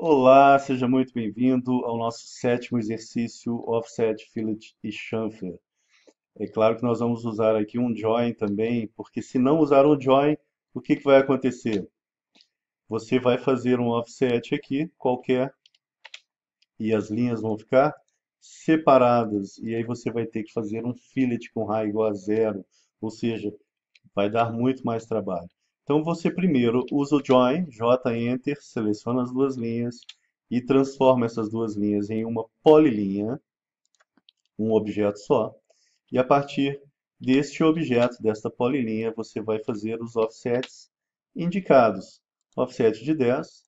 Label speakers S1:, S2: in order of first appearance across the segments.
S1: Olá, seja muito bem-vindo ao nosso sétimo exercício Offset, Fillet e Chamfer. É claro que nós vamos usar aqui um join também, porque se não usar um join, o que, que vai acontecer? Você vai fazer um offset aqui, qualquer, e as linhas vão ficar separadas, e aí você vai ter que fazer um fillet com raio igual a zero, ou seja, vai dar muito mais trabalho. Então você primeiro usa o join, J enter, seleciona as duas linhas e transforma essas duas linhas em uma polilinha, um objeto só. E a partir deste objeto, desta polilinha, você vai fazer os offsets indicados. Offset de 10,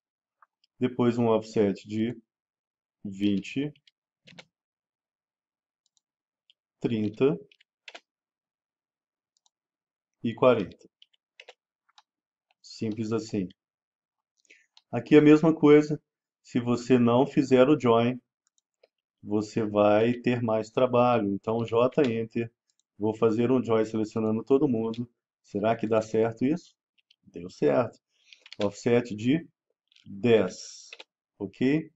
S1: depois um offset de 20, 30 e 40. Simples assim. Aqui é a mesma coisa. Se você não fizer o join, você vai ter mais trabalho. Então, J Enter. Vou fazer um join selecionando todo mundo. Será que dá certo isso? Deu certo. Offset de 10. Ok?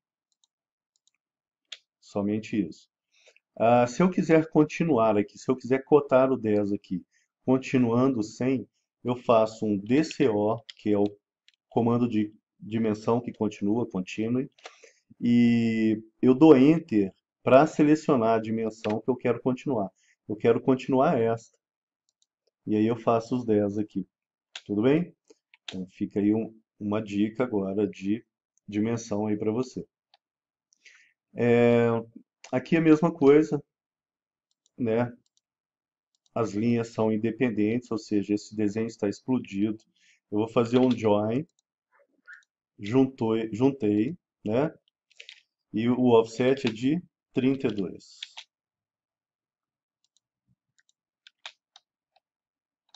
S1: Somente isso. Ah, se eu quiser continuar aqui, se eu quiser cotar o 10 aqui, continuando 100, eu faço um DCO, que é o comando de dimensão que continua, continue, e eu dou Enter para selecionar a dimensão que eu quero continuar. Eu quero continuar esta. E aí eu faço os 10 aqui. Tudo bem? Então fica aí um, uma dica agora de dimensão aí para você. É, aqui é a mesma coisa, né? as linhas são independentes, ou seja, esse desenho está explodido. Eu vou fazer um join, juntou, juntei, né? E o offset é de 32.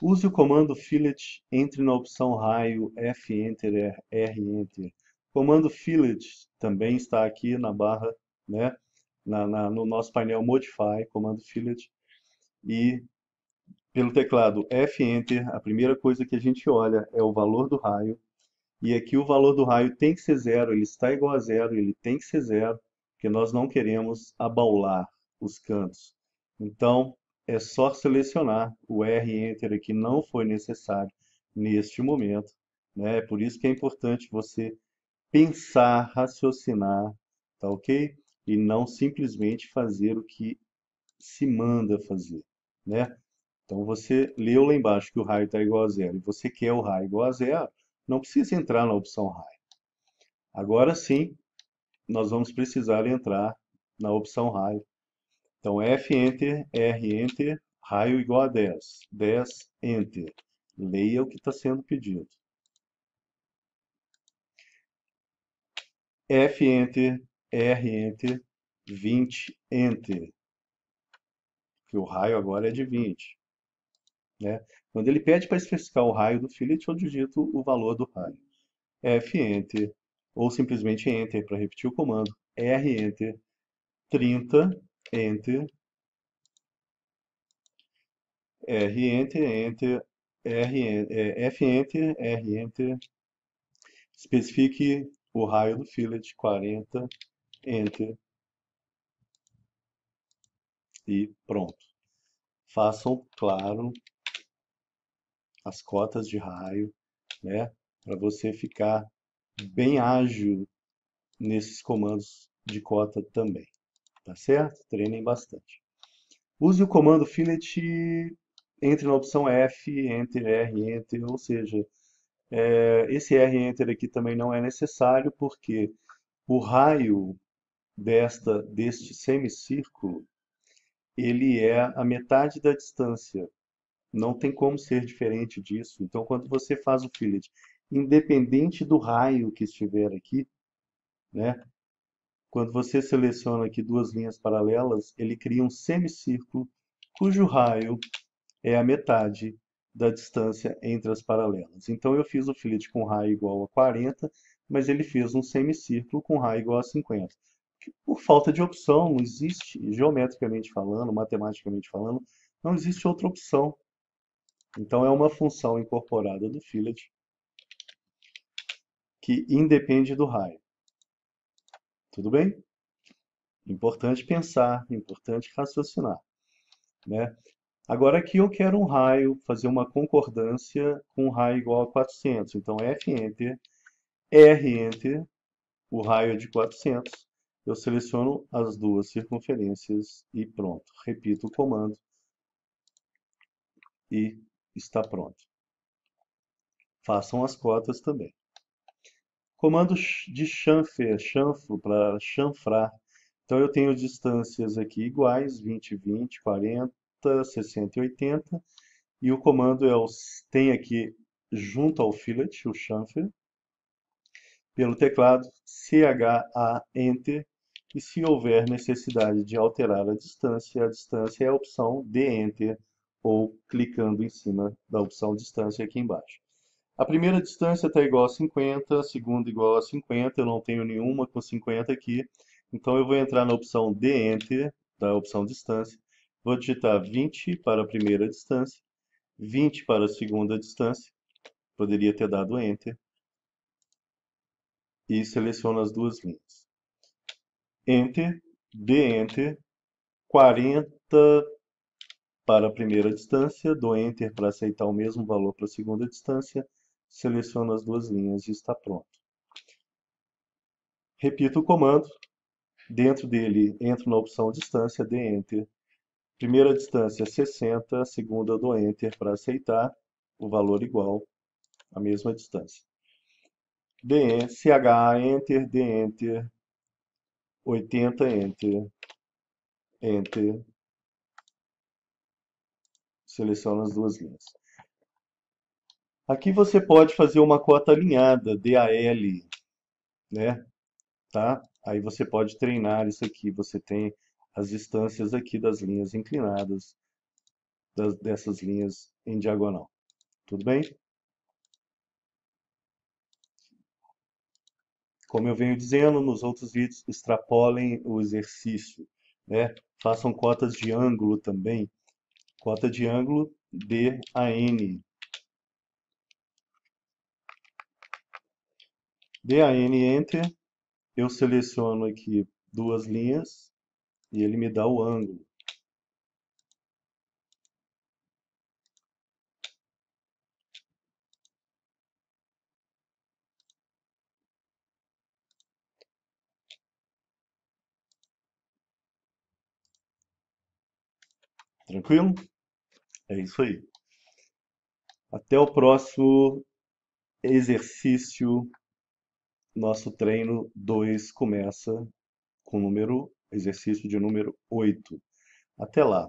S1: Use o comando fillet, entre na opção raio, F enter, R enter. O comando fillet também está aqui na barra, né? Na, na, no nosso painel modify, comando fillet. E pelo teclado F Enter, a primeira coisa que a gente olha é o valor do raio. E aqui o valor do raio tem que ser zero, ele está igual a zero, ele tem que ser zero, porque nós não queremos abaular os cantos. Então, é só selecionar. O R Enter aqui não foi necessário neste momento. Né? É por isso que é importante você pensar, raciocinar, tá ok? E não simplesmente fazer o que se manda fazer, né? Então você leu lá embaixo que o raio está igual a zero e você quer o raio igual a zero, não precisa entrar na opção raio. Agora sim, nós vamos precisar entrar na opção raio. Então F enter, R enter, raio igual a 10, 10 enter. Leia o que está sendo pedido. F enter, R enter, 20 enter. Que o raio agora é de 20. Né? Quando ele pede para especificar o raio do fillet, eu digito o valor do raio. F, Enter, ou simplesmente Enter para repetir o comando. R, Enter, 30, Enter, R, Enter, Enter, R, é, F, Enter, R, Enter, especifique o raio do fillet, 40, Enter, e pronto. Façam claro as cotas de raio, né? Para você ficar bem ágil nesses comandos de cota também. Tá certo? Treinem bastante. Use o comando fillet entre na opção F, Enter, R, Enter, ou seja, é, esse R, Enter aqui também não é necessário porque o raio desta, deste semicírculo ele é a metade da distância não tem como ser diferente disso. Então, quando você faz o fillet, independente do raio que estiver aqui, né? Quando você seleciona aqui duas linhas paralelas, ele cria um semicírculo cujo raio é a metade da distância entre as paralelas. Então eu fiz o fillet com raio igual a 40, mas ele fez um semicírculo com raio igual a 50. Por falta de opção, não existe, geometricamente falando, matematicamente falando, não existe outra opção então, é uma função incorporada do fillet que independe do raio. Tudo bem? Importante pensar, importante raciocinar. Né? Agora aqui eu quero um raio, fazer uma concordância com um raio igual a 400. Então F Enter, R Enter, o raio é de 400. Eu seleciono as duas circunferências e pronto. Repito o comando e está pronto. Façam as cotas também. Comando de chanfer, chanfro para chanfrar. Então eu tenho distâncias aqui iguais, 20, 20, 40, 60 e 80. E o comando é o, tem aqui junto ao fillet, o chanfer, pelo teclado CHA Enter. E se houver necessidade de alterar a distância, a distância é a opção de Enter ou clicando em cima da opção distância aqui embaixo. A primeira distância está igual a 50, a segunda igual a 50, eu não tenho nenhuma com 50 aqui, então eu vou entrar na opção de Enter, da opção distância, vou digitar 20 para a primeira distância, 20 para a segunda distância, poderia ter dado Enter, e seleciono as duas linhas. Enter, de Enter, 40 para a primeira distância, dou Enter para aceitar o mesmo valor para a segunda distância, seleciono as duas linhas e está pronto. Repito o comando, dentro dele entro na opção distância, dê Enter. Primeira distância 60, segunda dou Enter para aceitar, o valor igual, a mesma distância. CH, Enter, d Enter, 80, Enter, Enter, Seleciono as duas linhas. Aqui você pode fazer uma cota alinhada, DAL, né? Tá? Aí você pode treinar isso aqui. Você tem as distâncias aqui das linhas inclinadas, das, dessas linhas em diagonal. Tudo bem? Como eu venho dizendo nos outros vídeos, extrapolem o exercício, né? Façam cotas de ângulo também, cota de ângulo D a N. D a N Enter, eu seleciono aqui duas linhas e ele me dá o ângulo. Tranquilo? É isso aí. Até o próximo exercício. Nosso treino 2 começa com o número, exercício de número 8. Até lá.